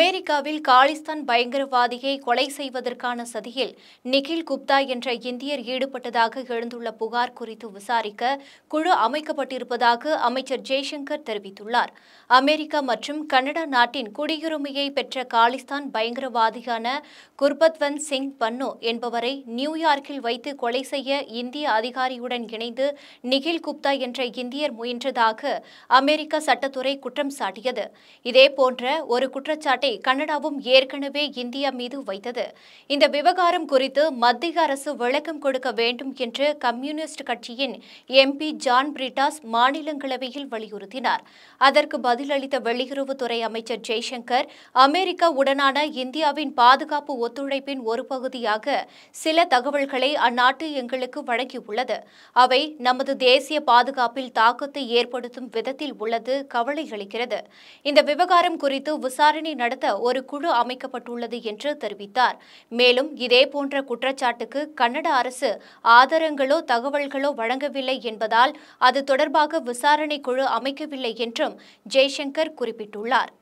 அமெரிக்காவில் காலிஸ்தான் பயங்கரவாதியை கொலை செய்வதற்கான சதியில் நிகில் குப்தா என்ற இந்தியர் ஈடுபட்டதாக எழுந்துள்ள புகார் குறித்து விசாரிக்க குழு அமைக்கப்பட்டிருப்பதாக அமைச்சர் ஜெய்சங்கர் தெரிவித்துள்ளார் அமெரிக்கா மற்றும் கனடா நாட்டின் குடியுரிமையை பெற்ற காலிஸ்தான் பயங்கரவாதியான குர்பத்வந்த் சிங் பன்னு என்பவரை நியூயார்க்கில் வைத்து கொலை செய்ய இந்திய அதிகாரியுடன் இணைந்து நிகில் குப்தா என்ற இந்தியர் முயன்றதாக அமெரிக்க சட்டத்துறை குற்றம் சாட்டியது இதேபோன்ற ஒரு குற்றச்சாட்டை குற்றச்சாட்டை கனடாவும் ஏற்கனவே இந்தியா மீது வைத்தது இந்த விவகாரம் குறித்து மத்திய அரசு விளக்கம் கொடுக்க வேண்டும் என்று கம்யூனிஸ்ட் கட்சியின் எம்பி ஜான் பிரிட்டாஸ் மாநிலங்களவையில் வலியுறுத்தினார் அதற்கு பதிலளித்த வெளியுறவுத்துறை அமைச்சர் ஜெய்சங்கர் அமெரிக்கா உடனான இந்தியாவின் பாதுகாப்பு ஒத்துழைப்பின் ஒரு பகுதியாக சில தகவல்களை அந்நாட்டு எங்களுக்கு வழங்கியுள்ளது அவை நமது தேசிய பாதுகாப்பில் தாக்கத்தை ஏற்படுத்தும் விதத்தில் உள்ளது கவலை அளிக்கிறது இந்த விவகாரம் குறித்து விசாரணை நடத்த நடத்த ஒரு குழு அமைக்கப்பட்டுள்ளது என்று தெரிவித்தார் மேலும் இதேபோன்ற குற்றச்சாட்டுக்கு கன்னட அரசு ஆதாரங்களோ தகவல்களோ வழங்கவில்லை என்பதால் அது தொடர்பாக விசாரணை குழு அமைக்கவில்லை என்றும் ஜெய்சங்கர் குறிப்பிட்டுள்ளார்